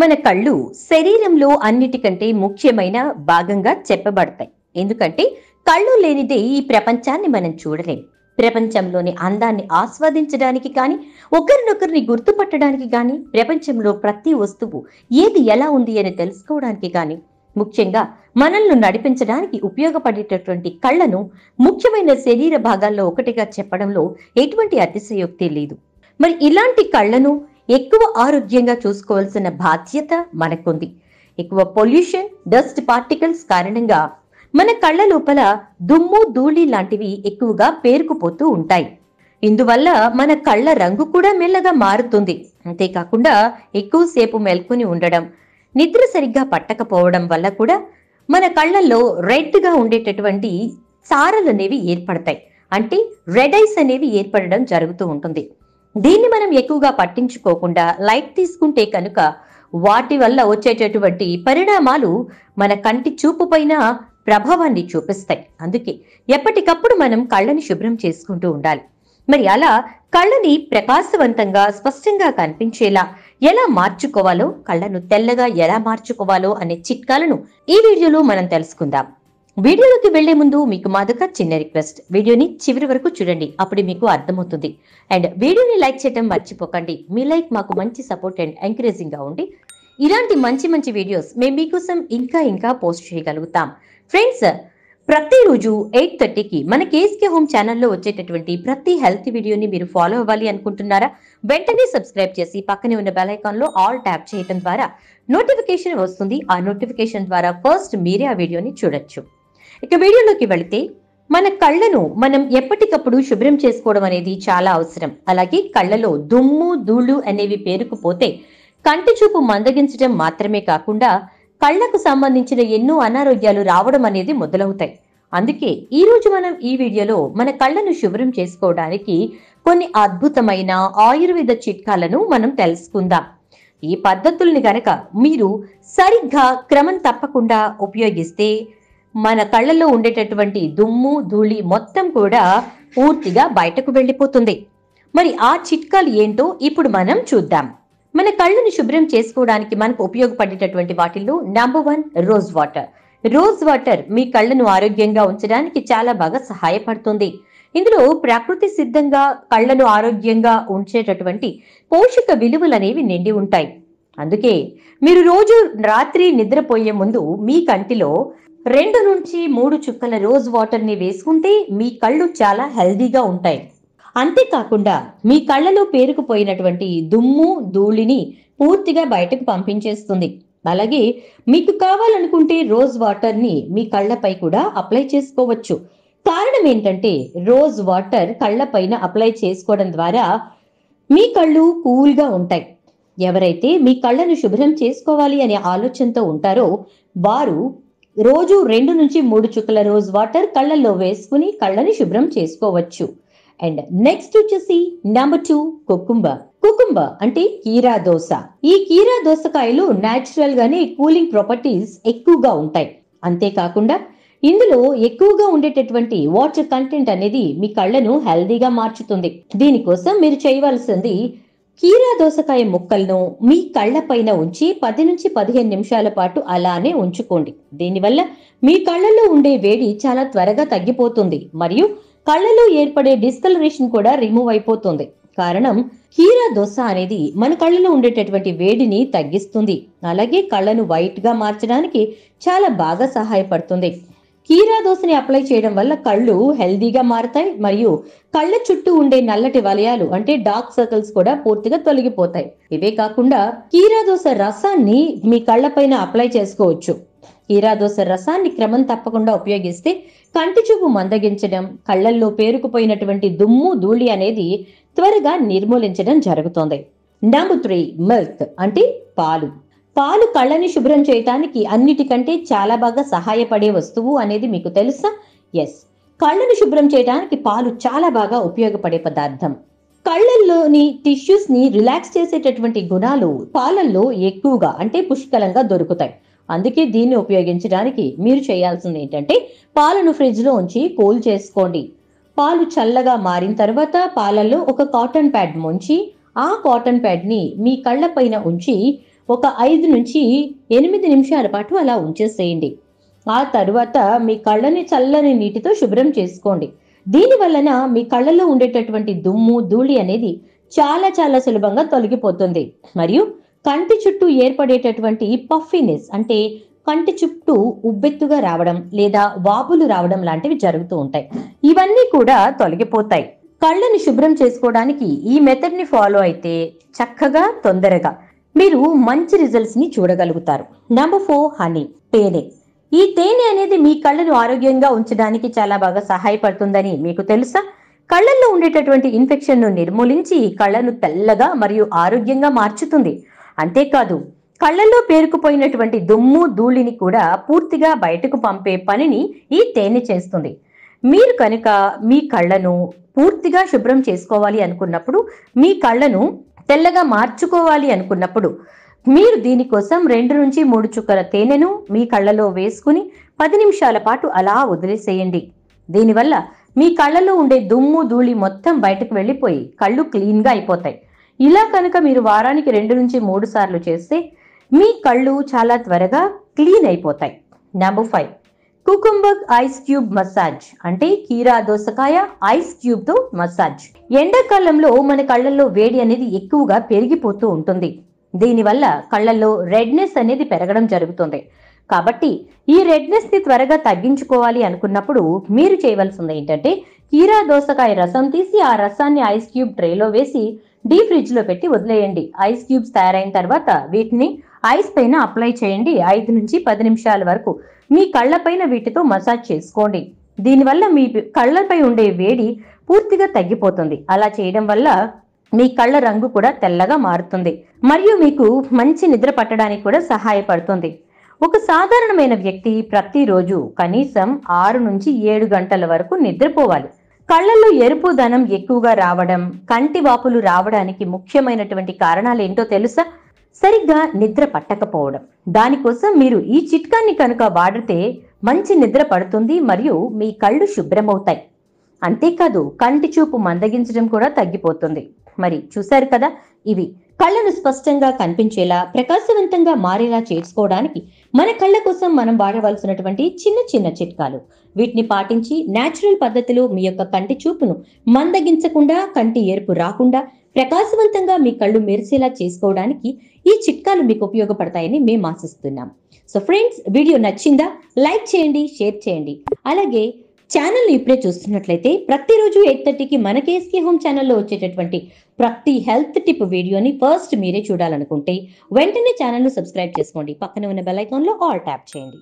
మన కళ్ళు శరీరంలో అన్నిటికంటే ముఖ్యమైన భాగంగా చెప్పబడతాయి ఎందుకంటే కళ్ళు లేనిదే ఈ ప్రపంచాన్ని మనం చూడలేం ప్రపంచంలోని అందాన్ని ఆస్వాదించడానికి కానీ ఒకరినొకరిని గుర్తుపట్టడానికి కానీ ప్రపంచంలో ప్రతి వస్తువు ఏది ఎలా ఉంది అని తెలుసుకోవడానికి కానీ ముఖ్యంగా మనల్ని నడిపించడానికి ఉపయోగపడేటటువంటి కళ్ళను ముఖ్యమైన శరీర భాగాల్లో ఒకటిగా చెప్పడంలో ఎటువంటి అతిశయోక్తి లేదు మరి ఇలాంటి కళ్ళను ఎక్కువ ఆరోగ్యంగా చూసుకోవాల్సిన బాధ్యత మనకుంది ఎక్కువ పొల్యూషన్ డస్ట్ పార్టికల్స్ కారణంగా మన కళ్ళ లోపల దుమ్ము ధూళి లాంటివి ఎక్కువగా పేరుకుపోతూ ఉంటాయి ఇందువల్ల మన కళ్ళ రంగు కూడా మెల్లగా మారుతుంది అంతేకాకుండా ఎక్కువసేపు మెల్కొని ఉండడం నిద్ర సరిగ్గా పట్టకపోవడం వల్ల కూడా మన కళ్ళల్లో రెడ్గా ఉండేటటువంటి సారలు అనేవి ఏర్పడతాయి అంటే రెడ్ ఐస్ అనేవి ఏర్పడడం జరుగుతూ ఉంటుంది దీన్ని మనం ఎక్కువగా పట్టించుకోకుండా లైట్ తీసుకుంటే కనుక వాటి వల్ల వచ్చేటటువంటి పరిణామాలు మన కంటి పైన ప్రభావాన్ని చూపిస్తాయి అందుకే ఎప్పటికప్పుడు మనం కళ్ళని శుభ్రం చేసుకుంటూ ఉండాలి మరి అలా కళ్ళని ప్రకాశవంతంగా స్పష్టంగా కనిపించేలా ఎలా మార్చుకోవాలో కళ్ళను తెల్లగా ఎలా మార్చుకోవాలో అనే చిట్కాలను ఈ వీడియోలో మనం తెలుసుకుందాం వీడియోలోకి వెళ్లే ముందు మీకు మాదక చిన్న రిక్వెస్ట్ వీడియోని చివరి వరకు చూడండి అప్పుడు మీకు అర్థమవుతుంది అండ్ వీడియోని లైక్ చేయడం మర్చిపోకండి మీ లైక్ మాకు మంచి సపోర్ట్ అండ్ ఎంకరేజింగ్ గా ఉండి ఇలాంటి మంచి మంచి వీడియోస్ మేము మీకోసం ఇంకా ఇంకా పోస్ట్ చేయగలుగుతాం ఫ్రెండ్స్ ప్రతిరోజు ఎయిట్ థర్టీకి మన కేఎస్కే హోమ్ ఛానల్లో వచ్చేటటువంటి ప్రతి హెల్త్ వీడియోని మీరు ఫాలో అవ్వాలి అనుకుంటున్నారా వెంటనే సబ్స్క్రైబ్ చేసి పక్కనే ఉన్న బెల్ లో ఆల్ ట్యాప్ చేయడం ద్వారా నోటిఫికేషన్ వస్తుంది ఆ నోటిఫికేషన్ ద్వారా ఫస్ట్ మీరే ఆ వీడియోని చూడొచ్చు ఇక వీడియోలోకి వెళితే మన కళ్ళను మనం ఎప్పటికప్పుడు శుభ్రం చేసుకోవడం అనేది చాలా అవసరం అలాగే కళ్ళలో దుమ్ము ధూళు అనేవి పేరుకుపోతే కంటి చూపు మందగించడం మాత్రమే కాకుండా కళ్ళకు సంబంధించిన ఎన్నో అనారోగ్యాలు రావడం అనేది మొదలవుతాయి అందుకే ఈ రోజు మనం ఈ వీడియోలో మన కళ్ళను శుభ్రం చేసుకోవడానికి కొన్ని అద్భుతమైన ఆయుర్వేద చిట్కాలను మనం తెలుసుకుందాం ఈ పద్ధతుల్ని గనక మీరు సరిగ్గా క్రమం తప్పకుండా ఉపయోగిస్తే మన కళ్ళలో ఉండేటటువంటి దుమ్ము ధూళి మొత్తం కూడా పూర్తిగా బయటకు వెళ్ళిపోతుంది మరి ఆ చిట్కాలు ఏంటో ఇప్పుడు మనం చూద్దాం మన కళ్ళను శుభ్రం చేసుకోవడానికి మనకు ఉపయోగపడేటటువంటి వాటిల్లో number one rose water rose water మీ కళ్ళను ఆరోగ్యంగా ఉంచడానికి చాలా బాగా సహాయపడుతుంది ఇందులో ప్రకృతి సిద్ధంగా కళ్ళను ఆరోగ్యంగా ఉంచేటటువంటి పోషక విలువలు అనేవి నిండి ఉంటాయి అందుకే మీరు రోజు రాత్రి నిద్రపోయే ముందు మీ కంటిలో రెండు నుంచి మూడు చుక్కల రోజ్ వాటర్ని వేసుకుంటే మీ కళ్ళు చాలా హెల్దీగా ఉంటాయి అంతేకాకుండా మీ కళ్ళలో పేరుకుపోయినటువంటి దుమ్ము ధూళిని పూర్తిగా బయటకు పంపించేస్తుంది అలాగే మీకు కావాలనుకుంటే రోజ్ వాటర్ని మీ కళ్ళపై కూడా అప్లై చేసుకోవచ్చు కారణం ఏంటంటే రోజ్ వాటర్ కళ్ళపైన అప్లై చేసుకోవడం ద్వారా మీ కళ్ళు కూల్గా ఉంటాయి ఎవరైతే మీ కళ్ళను శుభ్రం చేసుకోవాలి అనే ఆలోచనతో ఉంటారో వారు రోజు రెండు నుంచి మూడు చుక్కల రోజ్ వాటర్ కళ్ళల్లో వేసుకుని కళ్ళని శుభ్రం చేసుకోవచ్చు అండ్ నెక్స్ట్ వచ్చేసి నెంబర్ టూ కుకుంబ కుకుంబ అంటే కీరా దోస ఈ కీరా దోసకాయలు న్యాచురల్ గానే కూలింగ్ ప్రాపర్టీస్ ఎక్కువగా ఉంటాయి అంతేకాకుండా ఇందులో ఎక్కువగా ఉండేటటువంటి వాటర్ కంటెంట్ అనేది మీ కళ్ళను హెల్దీగా మార్చుతుంది దీనికోసం మీరు చేయవలసింది కీరా దోసకాయ ముక్కలను మీ కళ్ళపైన ఉంచి పది నుంచి పదిహేను నిమిషాల పాటు అలానే ఉంచుకోండి దీనివల్ల మీ కళ్ళలో ఉండే వేడి చాలా త్వరగా తగ్గిపోతుంది మరియు కళ్ళలో ఏర్పడే డిస్కలరేషన్ కూడా రిమూవ్ అయిపోతుంది కారణం కీరా దోశ అనేది మన కళ్ళలో ఉండేటటువంటి వేడిని తగ్గిస్తుంది అలాగే కళ్ళను వైట్గా మార్చడానికి చాలా బాగా సహాయపడుతుంది కీరా దోశని అప్లై చేయడం వల్ల కళ్ళు హెల్దీగా మారతాయి మరియు కళ్ళ చుట్టూ ఉండే నల్లటి వలయాలు అంటే డార్క్ సర్కిల్స్ కూడా పూర్తిగా తొలగిపోతాయి ఇవే కాకుండా కీరా దోశ రసాన్ని మీ కళ్ళపైన అప్లై చేసుకోవచ్చు కీరా దోశ రసాన్ని క్రమం తప్పకుండా ఉపయోగిస్తే కంటి చూపు మందగించడం కళ్ళల్లో పేరుకుపోయినటువంటి దుమ్ము ధూళి అనేది త్వరగా నిర్మూలించడం జరుగుతోంది నంబర్ త్రీ మిల్క్ అంటే పాలు పాలు కళ్ళని శుభ్రం చేయటానికి అన్నిటికంటే చాలా బాగా సహాయపడే వస్తువు అనేది మీకు తెలుసా ఎస్ కళ్ళను శుభ్రం చేయడానికి పాలు చాలా బాగా ఉపయోగపడే పదార్థం కళ్ళల్లోని టిష్యూస్ ని రిలాక్స్ చేసేటటువంటి గుణాలు పాలల్లో ఎక్కువగా అంటే పుష్కలంగా దొరుకుతాయి అందుకే దీన్ని ఉపయోగించడానికి మీరు చేయాల్సింది ఏంటంటే పాలను ఫ్రిడ్జ్లో ఉంచి కూల్ చేసుకోండి పాలు చల్లగా మారిన తర్వాత పాలల్లో ఒక కాటన్ ప్యాడ్ ముంచి ఆ కాటన్ ప్యాడ్ని మీ కళ్ళ పైన ఉంచి ఒక ఐదు నుంచి ఎనిమిది నిమిషాల పాటు అలా ఉంచేసేయండి ఆ తర్వాత మీ కళ్ళని చల్లని నీటితో శుభ్రం చేసుకోండి దీని వలన మీ కళ్ళలో ఉండేటటువంటి దుమ్ము ధూళి అనేది చాలా చాలా సులభంగా తొలగిపోతుంది మరియు కంటి చుట్టూ ఏర్పడేటటువంటి పఫీనెస్ అంటే కంటి చుట్టూ ఉబ్బెత్తుగా రావడం లేదా వాపులు రావడం లాంటివి జరుగుతూ ఉంటాయి ఇవన్నీ కూడా తొలగిపోతాయి కళ్ళని శుభ్రం చేసుకోవడానికి ఈ మెథడ్ని ఫాలో అయితే చక్కగా తొందరగా మీరు మంచి రిజల్ట్స్ ని చూడగలుగుతారు నెంబర్ ఫోర్ హనీ తేనె ఈ తేనె అనేది మీ కళ్ళను ఆరోగ్యంగా ఉంచడానికి చాలా బాగా సహాయపడుతుందని మీకు తెలుసా కళ్ళల్లో ఉండేటటువంటి ఇన్ఫెక్షన్ను నిర్మూలించి కళ్ళను తెల్లగా మరియు ఆరోగ్యంగా మార్చుతుంది అంతేకాదు కళ్ళల్లో పేరుకుపోయినటువంటి దుమ్ము ధూళిని కూడా పూర్తిగా బయటకు పంపే పనిని ఈ తేనె చేస్తుంది మీరు కనుక మీ కళ్ళను పూర్తిగా శుభ్రం చేసుకోవాలి అనుకున్నప్పుడు మీ కళ్ళను తెల్లగా మార్చుకోవాలి అనుకున్నప్పుడు మీరు దీనికోసం రెండు నుంచి మూడు చుక్కల తేనెను మీ కళ్ళలో వేసుకుని పది నిమిషాల పాటు అలా వదిలేసేయండి దీనివల్ల మీ కళ్ళలో ఉండే దుమ్ము ధూళి మొత్తం బయటకు వెళ్ళిపోయి కళ్ళు క్లీన్గా అయిపోతాయి ఇలా కనుక మీరు వారానికి రెండు నుంచి మూడు సార్లు చేస్తే మీ కళ్ళు చాలా త్వరగా క్లీన్ అయిపోతాయి number five cucumber ice cube massage అంటే కీరా దోసకాయ ఐస్ క్యూబ్ తో మసాజ్ ఎండాకాలంలో మన కళ్ళల్లో వేడి అనేది ఎక్కువగా పెరిగిపోతూ ఉంటుంది దీనివల్ల కళ్ళల్లో రెడ్నెస్ అనేది పెరగడం జరుగుతుంది కాబట్టి ఈ రెడ్నెస్ ని త్వరగా తగ్గించుకోవాలి అనుకున్నప్పుడు మీరు చేయవలసింది ఏంటంటే కీరా దోసకాయ రసం తీసి ఆ రసాన్ని ఐస్ క్యూబ్ ట్రేలో వేసి డీప్ ఫ్రిడ్జ్ లో పెట్టి వదిలేయండి ఐస్ క్యూబ్స్ తయారైన తర్వాత వీటిని ఐస్ పైన అప్లై చేయండి ఐదు నుంచి పది నిమిషాల వరకు మీ కళ్ళపైన వీటితో మసాజ్ చేసుకోండి దీనివల్ల మీ కళ్ళపై ఉండే వేడి పూర్తిగా తగ్గిపోతుంది అలా చేయడం వల్ల మీ కళ్ళ రంగు కూడా తెల్లగా మారుతుంది మరియు మీకు మంచి నిద్ర పట్టడానికి కూడా సహాయపడుతుంది ఒక సాధారణమైన వ్యక్తి ప్రతిరోజు కనీసం ఆరు నుంచి ఏడు గంటల వరకు నిద్రపోవాలి కళ్ళల్లో ఎరుపు ధనం ఎక్కువగా రావడం కంటి వాపులు రావడానికి ముఖ్యమైనటువంటి కారణాలు ఏంటో తెలుసా సరిగ్గా నిద్ర పట్టకపోవడం దానికోసం మీరు ఈ చిట్కాన్ని కనుక వాడితే మంచి నిద్ర పడుతుంది మరియు మీ కళ్ళు శుభ్రమవుతాయి అంతేకాదు కంటి చూపు మందగించడం కూడా తగ్గిపోతుంది మరి చూశారు కదా ఇవి కళ్ళను స్పష్టంగా కనిపించేలా ప్రకాశవంతంగా మారేలా చేసుకోవడానికి మన కళ్ళ కోసం మనం వాడవలసినటువంటి చిన్న చిన్న చిట్కాలు వీటిని పాటించి న్యాచురల్ పద్ధతిలో మీ యొక్క కంటి చూపును మందగించకుండా కంటి ఏర్పు రాకుండా ప్రకాశవంతంగా మీ కళ్ళు మెరిసేలా చేసుకోవడానికి ఈ చిట్కాలు మీకు ఉపయోగపడతాయని మేము ఆశిస్తున్నాం సో ఫ్రెండ్స్ వీడియో నచ్చిందా లైక్ చేయండి షేర్ చేయండి అలాగే ఛానల్ని ఇప్పుడే చూస్తున్నట్లయితే ప్రతిరోజు ఎయిట్ థర్టీకి మన కేఎస్కే హోమ్ ఛానల్లో వచ్చేటటువంటి ప్రతి హెల్త్ టిప్ వీడియోని ఫస్ట్ మీరే చూడాలనుకుంటే వెంటనే ఛానల్ను సబ్స్క్రైబ్ చేసుకోండి పక్కన ఉన్న బెల్ ఐకాన్లో ఆల్ ట్యాప్ చేయండి